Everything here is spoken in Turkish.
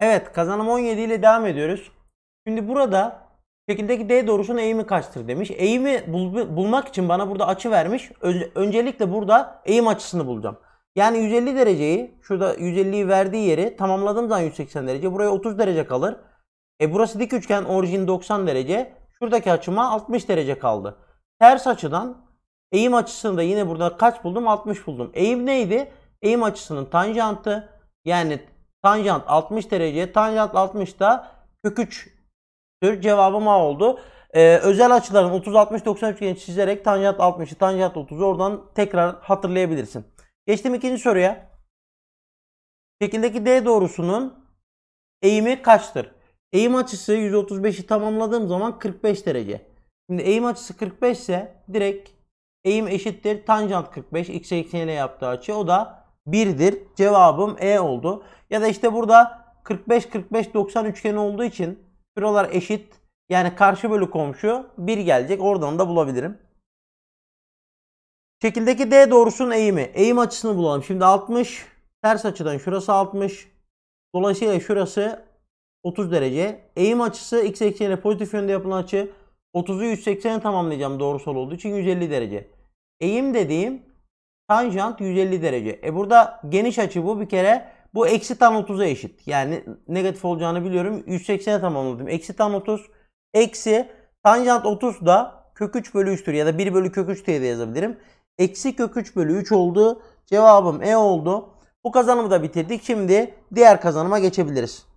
Evet kazanım 17 ile devam ediyoruz. Şimdi burada şekildeki D doğrusunun eğimi kaçtır demiş. Eğimi bul, bulmak için bana burada açı vermiş. Önce, öncelikle burada eğim açısını bulacağım. Yani 150 dereceyi şurada 150'yi verdiği yeri tamamladığım zaman 180 derece. Buraya 30 derece kalır. E burası dik üçgen orijin 90 derece. Şuradaki açıma 60 derece kaldı. Ters açıdan eğim açısını da yine burada kaç buldum? 60 buldum. Eğim neydi? Eğim açısının tanjantı yani Tanjant 60 derece. Tanjant 60 da kök 3'tür. Cevabım A oldu. Ee, özel açıların 30-60-90 üçgeni çizerek tanjant 60'ı, tanjant 30'u oradan tekrar hatırlayabilirsin. Geçtim ikinci soruya. Şekildeki D doğrusunun eğimi kaçtır? Eğim açısı 135'i tamamladığım zaman 45 derece. Şimdi eğim açısı 45 ise direkt eğim eşittir tanjant 45 x ile yaptığı açı. O da 1'dir. Cevabım E oldu. Ya da işte burada 45 45 90 üçgeni olduğu için şuralar eşit. Yani karşı bölü komşu 1 gelecek. Oradan da bulabilirim. Şekildeki D doğrusunun eğimi. Eğim açısını bulalım. Şimdi 60 ters açıdan şurası 60. Dolayısıyla şurası 30 derece. Eğim açısı x ekseniyle pozitif yönde yapılan açı. 30'u 180'e tamamlayacağım doğrusal olduğu için 150 derece. Eğim dediğim Tanjant 150 derece. E burada geniş açı bu bir kere. Bu eksi tan 30'a eşit. Yani negatif olacağını biliyorum. 180'e tamamladım. Eksi tan 30 eksi tanjant 30 da kök 3 bölü 3'tür. Ya da 1 bölü kök 3 diye de yazabilirim. Eksi kök 3 bölü 3 oldu. Cevabım E oldu. Bu kazanımı da bitirdik. Şimdi diğer kazanıma geçebiliriz.